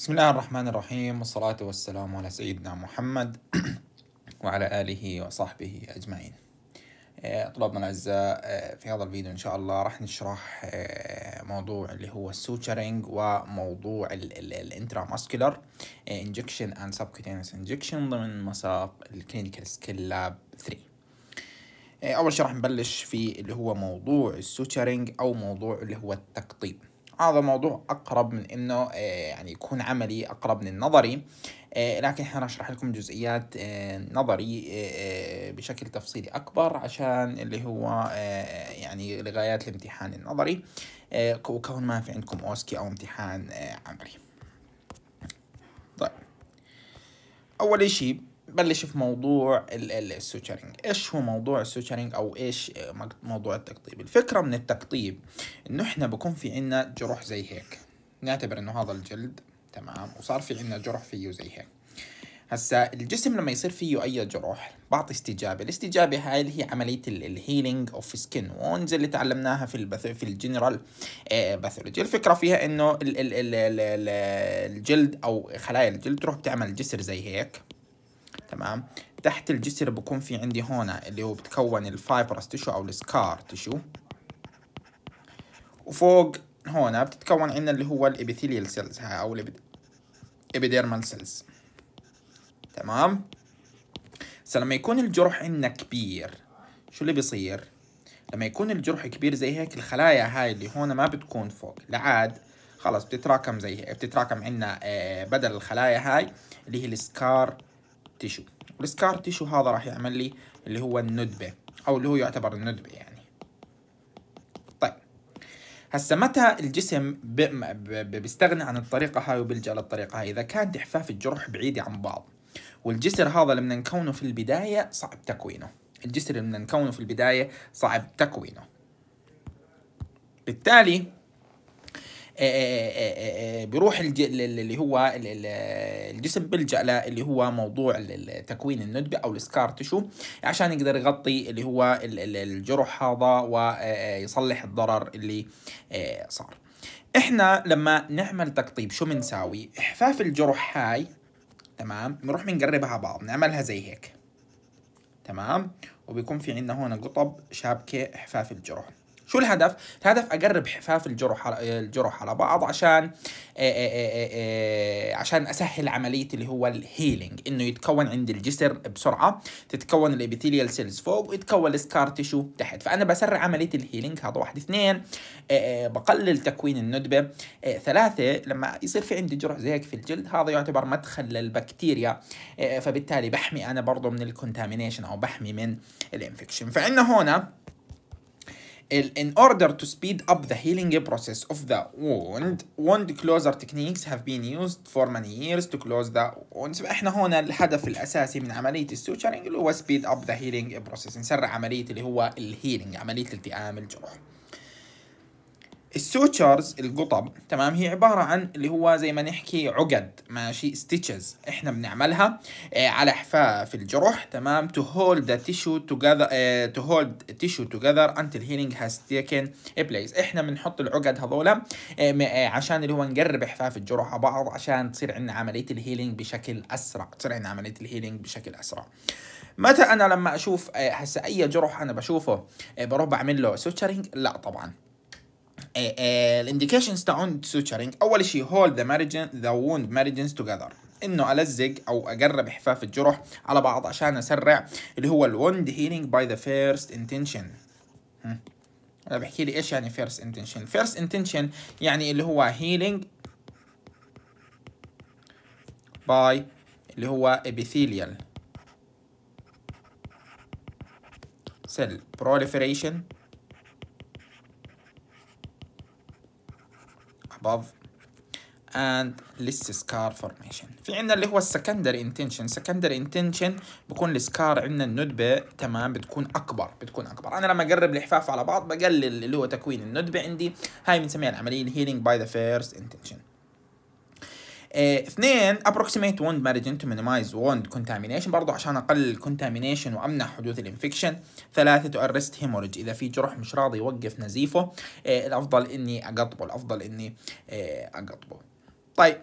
بسم الله الرحمن الرحيم والصلاة والسلام على سيدنا محمد وعلى آله وصحبه أجمعين آه، طلابنا الأعزاء آه، في هذا الفيديو إن شاء الله راح نشرح آه، موضوع اللي هو السوتشرينج وموضوع الانتراماسكولار انجكشن اند سبكوتينوس انجكشن ضمن مساق الكلينيكال سكيل لاب 3 أول شيء راح نبلش في اللي هو موضوع السوتشرينج أو موضوع اللي هو التقطيب هذا موضوع اقرب من انه آه، يعني يكون عملي اقرب من النظري آه، لكن احنا راح لكم جزئيات آه، نظري بشكل تفصيلي اكبر عشان اللي هو يعني لغايات الامتحان النظري وكون ما في عندكم اوسكي او امتحان عملي طيب اول شيء بلش في موضوع السوتشرنج ايش هو موضوع السوتشرنج او ايش آه، موضوع التقطيب الفكرة من التقطيب انه احنا بكون في عنا جرح زي هيك نعتبر انه هذا الجلد تمام وصار في عنا جرح فيه زي هيك هسا الجسم لما يصير فيه اي جروح بعطي استجابه الاستجابه هاي اللي هي عمليه الهيلينج اوف سكين وونز اللي تعلمناها في البث في الجنرال باثولوجي آه، الفكره فيها انه الجلد او خلايا الجلد تروح بتعمل جسر زي هيك تمام تحت الجسر بكون في عندي هون اللي هو بتكون الفايبرس تشو او السكار تشو وفوق هون بتتكون عندنا اللي هو الابيثيليال سيلز ها او الابيديرمال سيلز تمام لما يكون الجرح عندنا كبير شو اللي بيصير لما يكون الجرح كبير زي هيك الخلايا هاي اللي هون ما بتكون فوق لعاد خلص بتتراكم زي هيك بتتراكم عندنا آه، بدل الخلايا هاي اللي هي السكار تيشو والسكار تيشو هذا راح يعمل لي اللي هو الندبة أو اللي هو يعتبر الندبة يعني طيب هسا متى الجسم بيستغني عن الطريقة هاي وبيلجأ للطريقة هاي إذا كان تحفاف الجروح بعيدة عن بعض والجسر هذا اللي بدنا نكونه في البداية صعب تكوينه الجسر اللي بدنا نكونه في البداية صعب تكوينه بالتالي آه، آه، آه، بيروح اللي هو الجسم بيلجا اللي هو موضوع تكوين الندبه او السكار تشو عشان يقدر يغطي اللي هو الجرح هذا ويصلح الضرر اللي صار احنا لما نعمل تقطيب شو بنساوي احفاف الجرح هاي تمام بنروح بنقربها بعض نعملها زي هيك تمام وبيكون في عندنا هون قطب شابكه احفاف الجرح شو الهدف؟ الهدف اقرب حفاف الجرح الجرح على بعض عشان آه، آه، آه، عشان اسهل عمليه اللي هو الهيلينج انه يتكون عند الجسر بسرعه تتكون الابيثيليال سيلز فوق ويتكون السكار تيشو تحت فانا بسرع عمليه الهيلينج هذا واحد اثنين بقلل تكوين الندبه ثلاثه لما يصير في عندي جرح زي هيك في الجلد هذا يعتبر مدخل للبكتيريا فبالتالي بحمي انا برضه من الكونتامينيشن او بحمي من الانفكشن فعندنا هون in order to speed up the healing process of the wound, wound closer techniques have been used for many years to close the wounds. إحنا هنا الهدف الاساسي من عملية السوتشرنج اللي هو speed up the healing process، نسرع عملية اللي هو الهيلينج، عملية التئام الجروح. السوتشرز القطب تمام هي عبارة عن اللي هو زي ما نحكي عقد ماشي ستيتشز احنا بنعملها آه، على حفاف الجرح تمام to hold the tissue together تو آه، to hold tissue together until healing has taken place احنا بنحط العقد هذولا آه، عشان اللي هو نقرب حفاف الجرح على بعض عشان تصير عندنا عملية الهيلينج بشكل اسرع تصير عندنا عملية الهيلينج بشكل اسرع متى انا لما اشوف هسه اي جرح انا بشوفه بروح بعمل له سوتشرينج لا طبعا الانديكيشنز تاعون سوتشرينج اول شيء هولد ذا مارجن ذا ووند مارجنز توجذر انه الزق او اقرب حفاف الجرح على بعض عشان اسرع اللي هو الوند هيلينج باي ذا فيرست انتنشن انا بحكي لي ايش يعني فيرست انتنشن فيرست انتنشن يعني اللي هو هيلينج باي اللي هو epithelial cell proliferation above and less scar formation في عندنا اللي هو secondary intention secondary intention بكون السكار عندنا الندبه تمام بتكون اكبر بتكون اكبر انا لما اقرب الحفاف على بعض بقلل اللي هو تكوين الندبه عندي هاي بنسميها العمليه healing by the first intention آه، اثنين ابروكسيميت وند مارجن تو مينيمايز وند كونتامينيشن برضه عشان اقلل الكونتامينيشن وامنع حدوث الانفكشن ثلاثه تو ارست هيموريج اذا في جرح مش راضي يوقف نزيفه اه الافضل اني اقطبه الافضل اني اه اقطبه طيب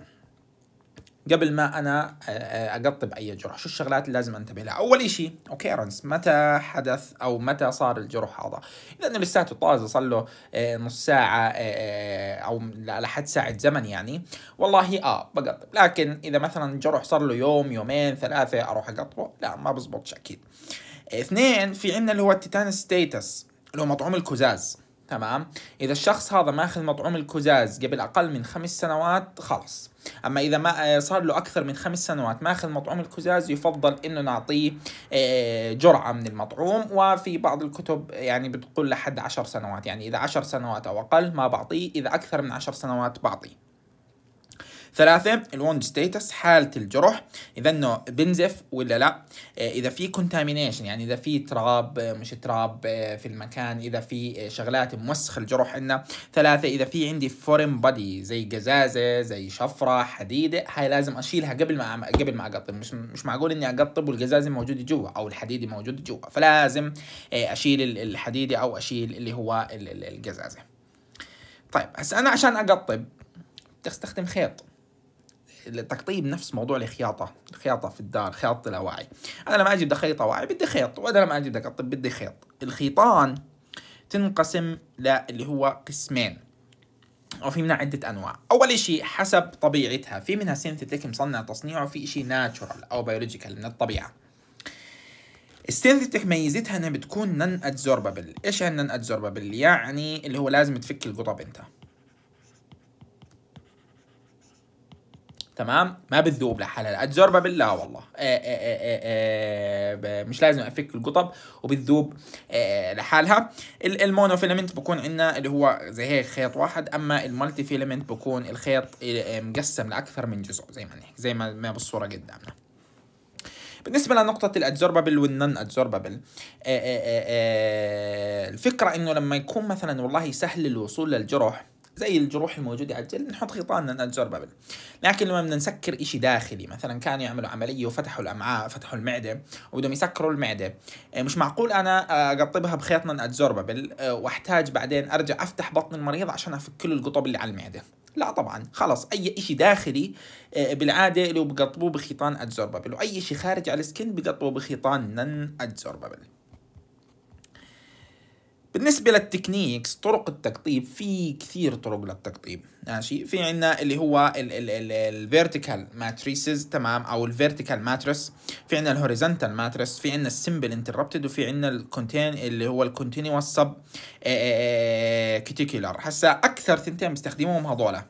قبل ما انا آه، آه، اقطب اي جرح شو الشغلات اللي لازم انتبه لها اول شيء اوكيرنس متى حدث او متى صار الجرح هذا اذا انه لساته طازه صار له آه، نص ساعه او لحد ساعه زمن يعني والله اه بقطب لكن اذا مثلا جرح صار له يوم يومين ثلاثه اروح اقطبه لا ما بزبطش اكيد اثنين في عندنا اللي هو التيتانس ستيتس اللي هو مطعوم الكزاز تمام اذا الشخص هذا ماخذ مطعوم الكزاز قبل اقل من خمس سنوات خلص اما اذا ما آه، صار له اكثر من خمس سنوات ماخذ مطعوم الكزاز يفضل انه نعطيه آه، جرعه من المطعوم وفي بعض الكتب يعني بتقول لحد عشر سنوات يعني اذا عشر سنوات او اقل ما بعطيه اذا اكثر من عشر سنوات بعطيه ثلاثة الوند ستيتس حالة الجرح إذا إنه بنزف ولا لا آه، إذا في كونتامينيشن يعني إذا في تراب آه، مش تراب آه، في المكان إذا في شغلات موسخ الجرح عندنا ثلاثة إذا في عندي فورم بادي زي قزازة زي شفرة حديدة هاي لازم أشيلها قبل ما قبل ما أقطب مش مش معقول إني أقطب والقزازة موجودة جوا أو الحديدة موجودة جوا فلازم أشيل الحديدة أو أشيل اللي هو القزازة طيب هسه أنا عشان أقطب بتستخدم خيط تقطيب نفس موضوع الخياطه الخياطه في الدار خياطه الاواعي انا لما اجي بدي خيط اواعي بدي خيط وانا لما اجي بدي اقطب بدي خيط الخيطان تنقسم ل اللي هو قسمين او في منها عدة أنواع أول شيء حسب طبيعتها في منها سينثيتيك مصنع تصنيعه في شيء ناتشورال أو بيولوجيكال من الطبيعة السينثيتك ميزتها انها بتكون نن ادزوربابل ايش يعني نن ادزوربابل يعني اللي هو لازم تفك القطب انت تمام ما بتذوب لحالها اتجربها بالله والله آآ آآ آآ مش لازم افك القطب وبتذوب إيه، لحالها المونوفيلمنت بكون عندنا اللي هو زي هيك خيط واحد اما المالتي فيلمنت بكون الخيط إيه، مقسم لاكثر من جزء زي ما نحكي زي ما بالصوره قدامنا بالنسبه لنقطه الادزوربابل والنن ادزوربابل إيه، الفكره انه لما يكون مثلا والله سهل الوصول للجرح زي الجروح الموجودة على الجلد نحط خيطاننا نتجربها لكن لما بدنا نسكر إشي داخلي مثلا كانوا يعملوا عملية وفتحوا الأمعاء فتحوا المعدة وبدهم يسكروا المعدة آه، مش معقول أنا آه، أقطبها بخيط بخيطنا أتجرببل آه، وأحتاج بعدين أرجع أفتح بطن المريض عشان أفك كل القطب اللي على المعدة لا طبعا خلص اي شيء داخلي بالعاده اللي بقطبوه بخيطان ادزوربابل واي شيء خارج على السكن بقطبوه بخيطان نن ادزوربابل بالنسبة للتكنيكس طرق التقطيب في كثير طرق للتقطيب ماشي في عندنا اللي هو الفيرتيكال ماتريسز تمام او الفيرتيكال ماترس في عندنا الهوريزونتال ماترس في عندنا السمبل انتربتد وفي عندنا الكونتين اللي هو الكونتينوس سب كيتيكولار هسا اكثر ثنتين بيستخدموهم هذول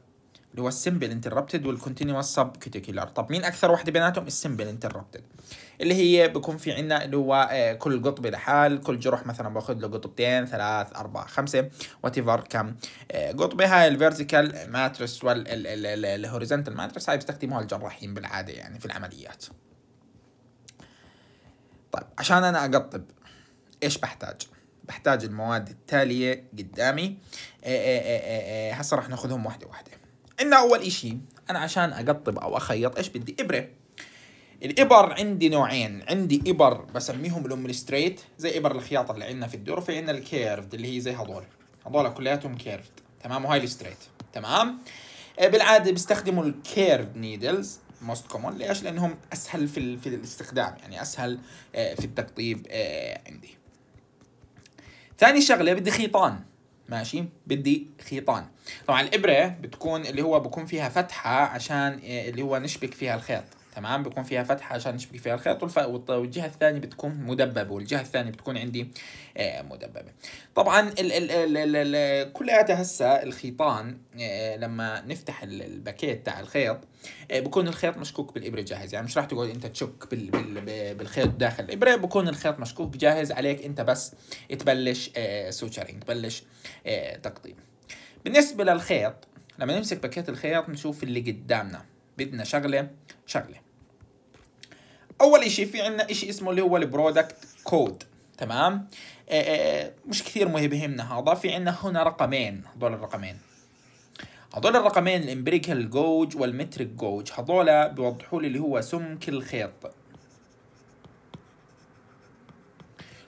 اللي هو السمبل انتربتد والكونتينوس سب كيتيكولار طب مين اكثر وحده بيناتهم السمبل انتربتد اللي هي بكون في عندنا اللي هو آه، كل قطب لحال كل جرح مثلا باخذ له قطبتين ثلاث اربع خمسه وات كم آه، قطبه هاي الفيرتيكال ماترس والهوريزونتال ماترس هاي بيستخدموها الجراحين بالعاده يعني في العمليات طيب عشان انا اقطب ايش بحتاج؟ بحتاج المواد التالية قدامي آه، هسه راح ناخذهم واحدة واحدة عندنا اول اشي انا عشان اقطب او اخيط ايش بدي ابره الابر عندي نوعين عندي ابر بسميهم الستريت زي ابر الخياطه اللي عندنا في الدور وفي عندنا الكيرفد اللي هي زي هذول هذول كلياتهم كيرفد تمام وهاي الستريت تمام آه، بالعاده بيستخدموا الكيرفد نيدلز موست كومون ليش لانهم اسهل في في الاستخدام يعني اسهل آه، في التقطيب آه، عندي ثاني شغله بدي خيطان ماشي بدي خيطان طبعا الابره بتكون اللي هو بكون فيها فتحه عشان آه، اللي هو نشبك فيها الخيط تمام بكون فيها فتحه عشان نشبك فيها الخيط والجهه الثانيه بتكون مدببه والجهه الثانيه بتكون عندي آه، مدببه طبعا كلياتها هسه الخيطان آه، لما نفتح الباكيت تاع الخيط آه، بكون الخيط مشكوك بالابره جاهز يعني مش راح تقعد انت تشك بالخيط داخل الابره بكون الخيط مشكوك جاهز عليك انت بس تبلش سوتشرينج تبلش تقطيم بالنسبه للخيط لما نمسك باكيت الخيط نشوف اللي قدامنا بدنا شغله شغله اول شيء في عندنا شيء اسمه اللي هو البرودكت كود تمام آه، آه، آه، مش كثير مهم يهمنا هذا في عندنا هنا رقمين هذول الرقمين هذول الرقمين الامبريكال جوج والمتريك جوج هذول بيوضحوا لي اللي هو سمك الخيط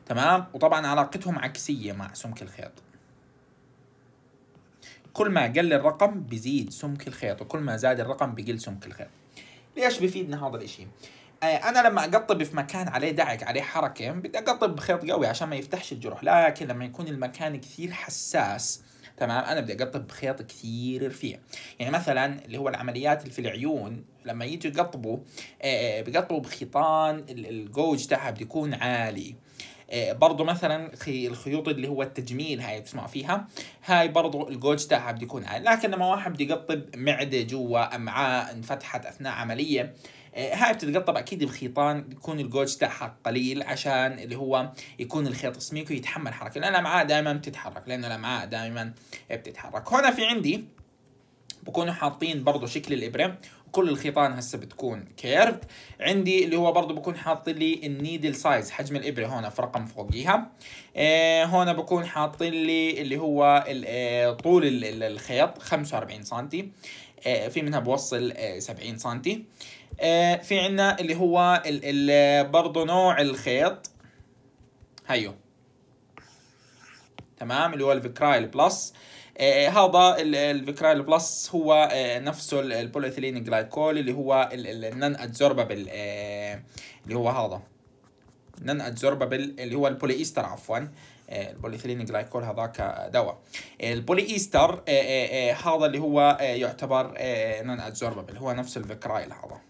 تمام وطبعا علاقتهم عكسية مع سمك الخيط كل ما قل الرقم بزيد سمك الخيط وكل ما زاد الرقم بقل سمك الخيط ليش بفيدنا هذا الاشي إيه، انا لما اقطب في مكان عليه دعك عليه حركه بدي اقطب بخيط قوي عشان ما يفتحش الجروح لكن لما يكون المكان كثير حساس تمام انا بدي اقطب بخيط كثير رفيع يعني مثلا اللي هو العمليات اللي في العيون لما يجي يقطبوا إيه، إيه، بقطبوا بخيطان الجوج تاعها بده يكون عالي برضه مثلا الخيوط اللي هو التجميل هاي بتسمعوا فيها هاي برضه الجوج تاعها بده يكون عالي لكن لما واحد بده يقطب معده جوا امعاء انفتحت اثناء عمليه إيه، هاي بتتقطع اكيد بخيطان يكون الجوج تاعها قليل عشان اللي هو يكون الخيط سميك ويتحمل حركه لان الامعاء دائما بتتحرك لان الامعاء دائما بتتحرك هنا في عندي بكونوا حاطين برضه شكل الابره كل الخيطان هسه بتكون كيرفد عندي اللي هو برضه بكون حاط لي النيدل سايز حجم الابره هون في رقم فوقيها آه هون بكون حاط لي اللي هو إيه، طول الخيط 45 سم آه في منها بوصل آه 70 سم آه، في عنا اللي هو ال ال برضه نوع الخيط هيو تمام اللي هو الفكرايل بلس آه, آه، هذا الفكرايل بلس هو آه نفسه البوليثيلين جلايكول اللي هو النن ادزوربابل آه، اللي هو هذا نن ادزوربابل اللي هو البوليستر عفوا البوليثيلين جلايكول هذاك دواء البولي ايستر هذا اللي هو يعتبر نن ادزوربابل هو نفس الفكرايل هذا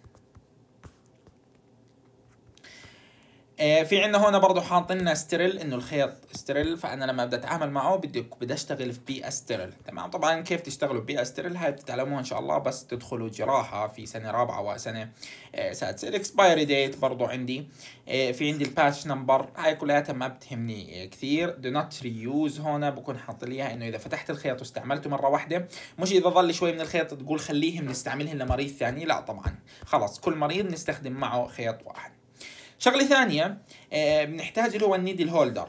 إيه، في عندنا هون برضه حاطين لنا انه الخيط ستريل فانا لما بدي اتعامل معه بدي بدي اشتغل في بيئه ستريل تمام طبعا كيف تشتغلوا ببيئه ستريل هاي بتتعلموها ان شاء الله بس تدخلوا جراحه في سنه رابعه وسنه إيه، سادسه الاكسبايري ديت برضه عندي إيه، في عندي الباتش نمبر هاي كلياتها ما بتهمني كثير دو نوت ريوز هون بكون حاط لي انه اذا فتحت الخيط واستعملته مره واحده مش اذا ظل شوي من الخيط تقول خليهم نستعملهم لمريض ثاني لا طبعا خلص كل مريض نستخدم معه خيط واحد شغله ثانيه آه، بنحتاج اللي هو النيدل هولدر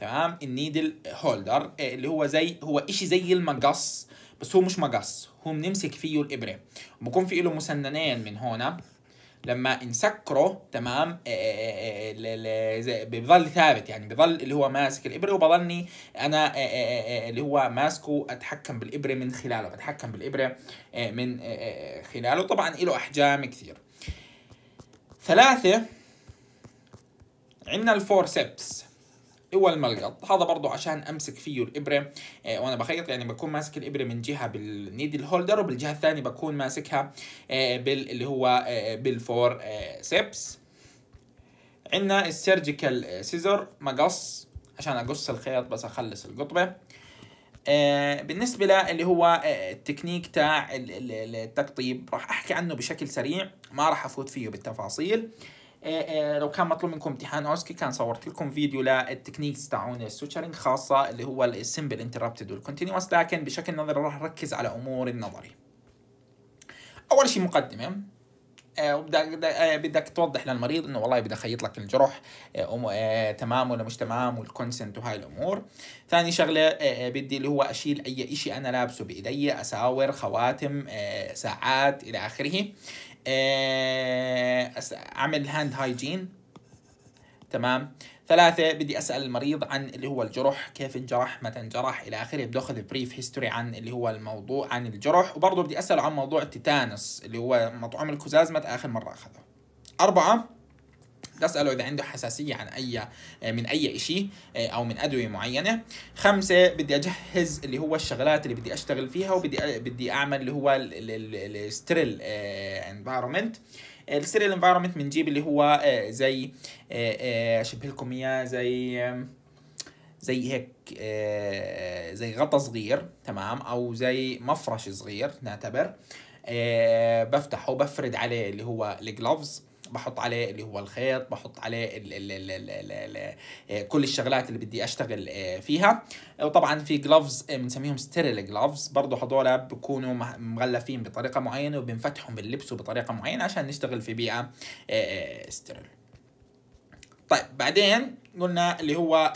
تمام النيدل هولدر آه، اللي هو زي هو إشي زي المقص بس هو مش مقص هو بنمسك فيه الابره بكون في له مسننين من هون لما نسكره تمام بضل آه، ثابت يعني بضل اللي هو ماسك الابره وبضلني انا اللي هو ماسكه اتحكم بالابره من خلاله بتحكم بالابره من خلاله طبعا له احجام كثير ثلاثه عندنا الفورسبس هو الملقط هذا برضو عشان امسك فيه الابره آه، وانا بخيط يعني بكون ماسك الابره من جهه بالنيدل هولدر وبالجهه الثانيه بكون ماسكها آه، بال اللي هو آه، بالفور سيبس عندنا السيرجيكال سيزر مقص عشان اقص الخيط بس اخلص القطبه بالنسبه للي هو التكنيك تاع التقطيب راح احكي عنه بشكل سريع ما راح افوت فيه بالتفاصيل إيه، إيه، لو كان مطلوب منكم امتحان اوسكي كان صورت لكم فيديو للتكنيكس تاعون السوتشرنج خاصه اللي هو السمبل انتربتد والكونتينوس لكن بشكل نظري راح نركز على امور النظري اول شيء مقدمه آه، آه، بدك توضح للمريض انه والله بدي اخيط لك الجرح آه، تمام ولا مش تمام والكونسنت وهاي الامور ثاني شغله بدي اللي هو اشيل اي شيء انا لابسه بايدي اساور خواتم ساعات الى اخره اعمل هاند هايجين تمام ثلاثة بدي أسأل المريض عن اللي هو الجرح كيف انجرح متى انجرح إلى آخره بدي أخذ بريف هيستوري عن اللي هو الموضوع عن الجرح وبرضه بدي أسأله عن موضوع التيتانس اللي هو مطعوم الكزاز متى آخر مرة أخذه أربعة أسأله إذا عنده حساسية عن أي من أي شيء أو من أدوية معينة خمسة بدي أجهز اللي هو الشغلات اللي بدي أشتغل فيها وبدي بدي أعمل اللي هو الستريل انفايرومنت. آه، السيريال انفايرمنت بنجيب اللي هو آه، زي آه، اشبه لكم اياه زي زي هيك زي غطا صغير تمام او زي مفرش صغير نعتبر بفتحه وبفرد عليه اللي هو الجلوفز بحط عليه اللي هو الخيط بحط عليه الـ الـ الـ الـ الـ آه، كل الشغلات اللي بدي اشتغل آه، فيها وطبعا في جلوفز آه، بنسميهم ستيريل جلوفز برضه هذول بكونوا مغلفين بطريقه معينه وبنفتحهم باللبس بطريقه معينه عشان نشتغل في بيئه ستيريل طيب بعدين قلنا اللي هو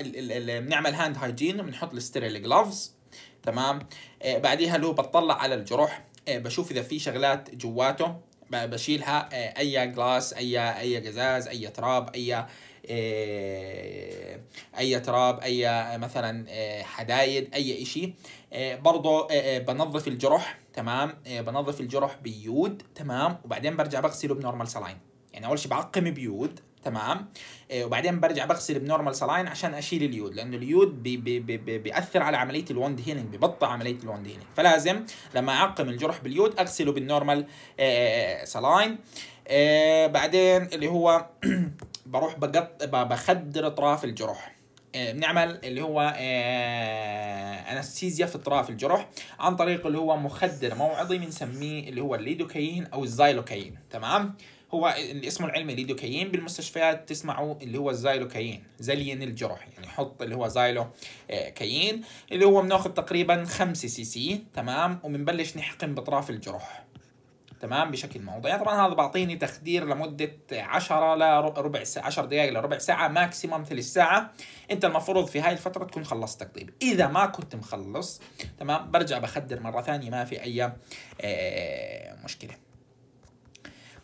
بنعمل هاند هايجين وبنحط الستيريل جلوفز تمام بعديها اللي هو بطلع على الجروح بشوف اذا في شغلات جواته بشيلها آه، اي جلاس اي اي قزاز اي تراب اي آه، اي تراب اي آه، مثلا حدايد اي شيء برضه بنظف الجرح تمام بنظف الجرح بيود تمام وبعدين برجع بغسله بنورمال سلاين يعني اول شيء بعقم بيود تمام آه، وبعدين برجع بغسل بنورمال سلاين عشان اشيل اليود لانه اليود بي بي بي بي بياثر على عمليه الوند هيلينج ببطئ عمليه الوند هيلينج فلازم لما اعقم الجرح باليود اغسله بالنورمال آه، سلاين آه، بعدين اللي هو بروح بقط بخدر اطراف الجرح بنعمل اللي هو انستيزيا في اطراف الجرح عن طريق اللي هو مخدر موعظي بنسميه اللي هو الليدوكاين او الزايلوكاين تمام هو اللي اسمه العلمي ليدوكاين بالمستشفيات تسمعوا اللي هو الزايلوكاين زلين الجرح يعني حط اللي هو زايلو آه، اللي هو بناخذ تقريبا 5 سي سي تمام وبنبلش نحقن باطراف الجرح تمام بشكل موضعي طبعا هذا بعطيني تخدير لمدة 10 لربع ساعة 10 دقائق لربع ساعة ماكسيمم ثلث ساعة أنت المفروض في هاي الفترة تكون خلصت تقطيب إذا ما كنت مخلص تمام برجع بخدر مرة ثانية ما في أي آه، مشكلة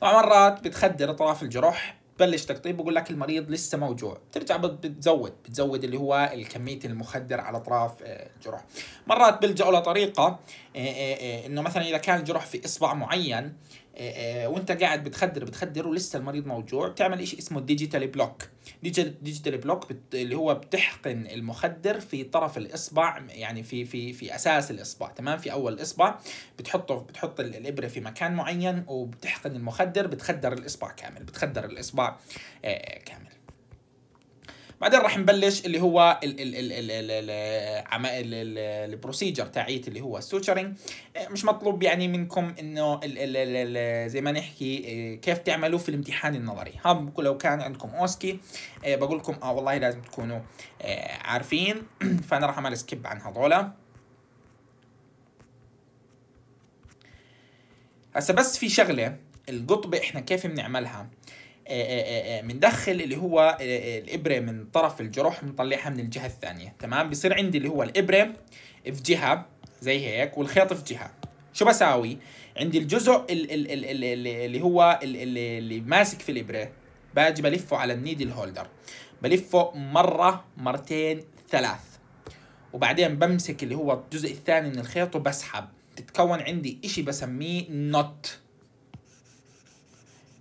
طبعا مرات بتخدر اطراف الجرح بلش تقطيب بقول لك المريض لسه موجوع بترجع بتزود بتزود اللي هو الكمية المخدر على اطراف الجرح آه، مرات بلجأوا لطريقة آه، آه، انه مثلا اذا كان الجرح في اصبع معين آه، آه، وانت قاعد بتخدر بتخدر ولسه المريض موجوع بتعمل شيء اسمه ديجيتال بلوك ديجيتال بلوك اللي هو بتحقن المخدر في طرف الاصبع يعني في في في اساس الاصبع تمام في اول الاصبع بتحطه بتحط الابره في مكان معين وبتحقن المخدر بتخدر الاصبع كامل بتخدر الاصبع آه، كامل بعدين راح نبلش اللي هو البروسيجر تاعيت اللي هو السوتشرنج مش مطلوب يعني منكم انه زي ما نحكي كيف تعملوا في الامتحان النظري ها لو كان عندكم اوسكي بقول لكم اه والله لازم تكونوا عارفين فانا راح اعمل سكيب عن هذولا هسه بس في شغله القطبه احنا كيف بنعملها بندخل آه، آه، آه، اللي هو الابره من طرف الجرح بنطلعها من الجهه الثانيه تمام بصير عندي اللي هو الابره في جهه زي هيك والخيط في جهه شو بساوي عندي الجزء اللي هو اللي ماسك في الابره باجي بلفه على النيدل هولدر بلفه مره مرتين ثلاث وبعدين بمسك اللي هو الجزء الثاني من الخيط وبسحب تتكون عندي اشي بسميه نوت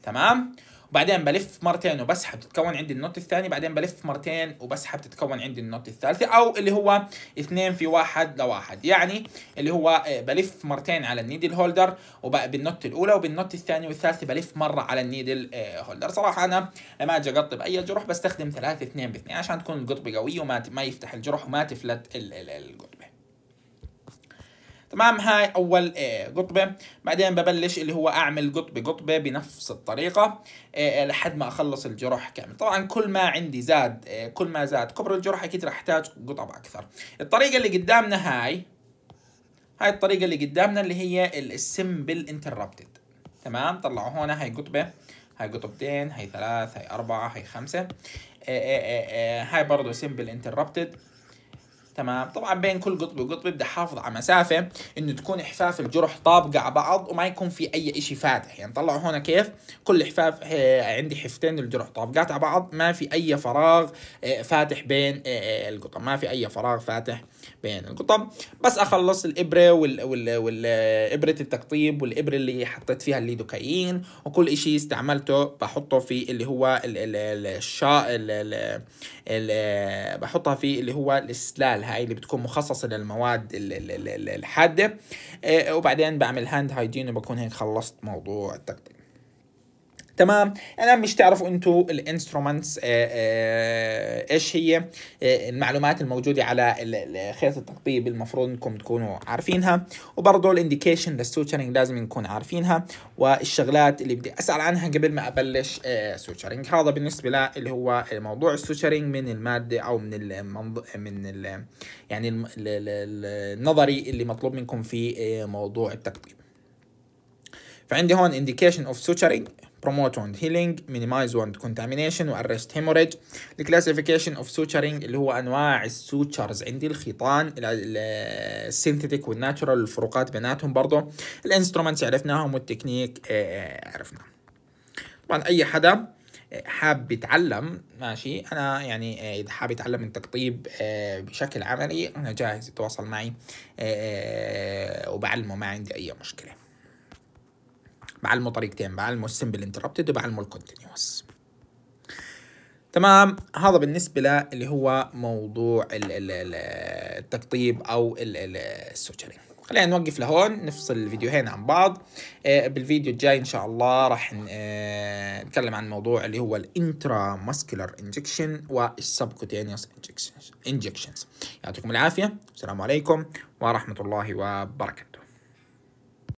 تمام بعدين بلف مرتين وبسحب تتكون عندي النوت الثاني بعدين بلف مرتين وبسحب تتكون عندي النوت الثالثة او اللي هو اثنين في واحد لواحد يعني اللي هو آه، بلف مرتين على النيدل هولدر بالنوت الاولى وبالنوت الثاني والثالثة بلف مرة على النيدل آه، هولدر صراحة انا لما اجي اقطب أي جروح بستخدم ثلاثة اثنين باثنين عشان تكون القطبة قوية وما ما يفتح الجروح وما تفلت القطبة تمام هاي اول آه، قطبه بعدين ببلش اللي هو اعمل قطبه قطبه بنفس الطريقه آه، آه، لحد ما اخلص الجرح كامل طبعا كل ما عندي زاد كل ما زاد كبر الجرح اكيد راح احتاج قطب اكثر الطريقه اللي قدامنا هاي هاي الطريقه اللي قدامنا اللي هي السمبل انتربتد تمام طلعوا هون هاي قطبه هاي قطبتين هاي ثلاث هاي اربعه هاي خمسه هاي برضه سمبل انتربتد تمام طبعا بين كل قطب وقطب بدي احافظ على مسافه انه تكون حفاف الجرح طابقه على بعض وما يكون في اي شيء فاتح يعني طلعوا هنا كيف كل حفاف آه، عندي حفتين الجرح طابقات على بعض ما في اي فراغ آه، فاتح بين آه، القطب ما في اي فراغ فاتح بين القطب بس اخلص الابره والابره التقطيب والابره اللي حطيت فيها الليدوكاين وكل شيء استعملته بحطه في اللي هو الشا بحطها في اللي هو السلال هاي اللي بتكون مخصصه للمواد الحاده آه، وبعدين بعمل هاند هايجين وبكون هيك خلصت موضوع التقديم تمام انا مش تعرفوا انتوا الانسترومنتس آه، آه، ايش هي آه، المعلومات الموجوده على خيط التقطيب المفروض انكم تكونوا عارفينها وبرضه الانديكيشن للسوتشرنج لازم نكون عارفينها والشغلات اللي بدي اسال عنها قبل ما ابلش سوتشرنج هذا بالنسبه اللي هو موضوع السوتشرنج من الماده او من المنض... من ال... يعني الم... النظري اللي مطلوب منكم في موضوع التقطيب فعندي هون indication of suturing promote wound healing minimize wound contamination وarrest hemorrhage الكلاسيفيكيشن اوف suturing اللي هو انواع السوتشرز عندي الخيطان السينثيتيك والناتشرال الفروقات بيناتهم برضه الانسترومنتس عرفناهم والتكنيك آه، آه، عرفنا طبعا اي حدا آه، حاب يتعلم ماشي انا يعني اذا حاب يتعلم التقطيب بشكل عملي انا جاهز يتواصل معي وبعلمه ما عندي اي مشكله بعلمه طريقتين بعلمه السمبل انتربتد وبعلمه الكونتينيوس تمام هذا بالنسبة للي هو موضوع التقطيب أو السوتشرينج خلينا نوقف لهون نفصل الفيديوهين عن بعض آه، بالفيديو الجاي ان شاء الله راح آه، نتكلم عن موضوع اللي هو الانترا ماسكولار انجكشن والسبكوتينيوس انجكشنز يعطيكم العافيه السلام عليكم ورحمه الله وبركاته